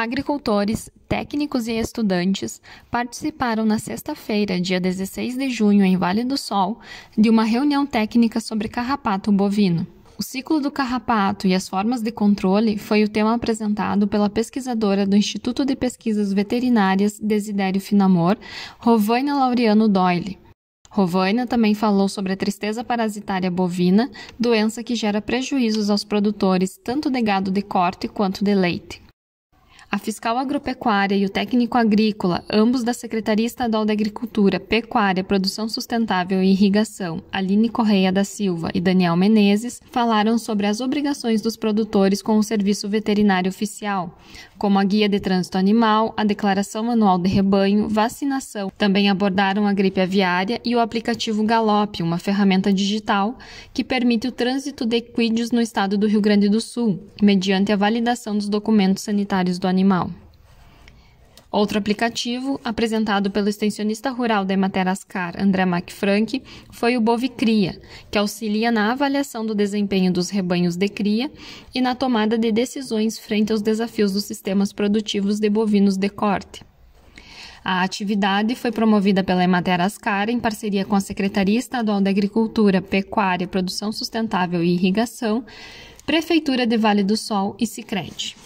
Agricultores, técnicos e estudantes participaram na sexta-feira, dia 16 de junho, em Vale do Sol, de uma reunião técnica sobre carrapato bovino. O ciclo do carrapato e as formas de controle foi o tema apresentado pela pesquisadora do Instituto de Pesquisas Veterinárias Desidério Finamor, Rovaina Laureano Doyle. Rovaina também falou sobre a tristeza parasitária bovina, doença que gera prejuízos aos produtores tanto de gado de corte quanto de leite. A fiscal agropecuária e o técnico agrícola, ambos da Secretaria Estadual da Agricultura, Pecuária, Produção Sustentável e Irrigação, Aline Correia da Silva e Daniel Menezes, falaram sobre as obrigações dos produtores com o serviço veterinário oficial, como a guia de trânsito animal, a declaração anual de rebanho, vacinação. Também abordaram a gripe aviária e o aplicativo Galope, uma ferramenta digital que permite o trânsito de equídeos no estado do Rio Grande do Sul, mediante a validação dos documentos sanitários do animal animal. Outro aplicativo, apresentado pelo extensionista rural da Emater Ascar, André Macfrank, foi o Bovicria, que auxilia na avaliação do desempenho dos rebanhos de cria e na tomada de decisões frente aos desafios dos sistemas produtivos de bovinos de corte. A atividade foi promovida pela Emater Ascar em parceria com a Secretaria Estadual da Agricultura, Pecuária, Produção Sustentável e Irrigação, Prefeitura de Vale do Sol e Sicredi.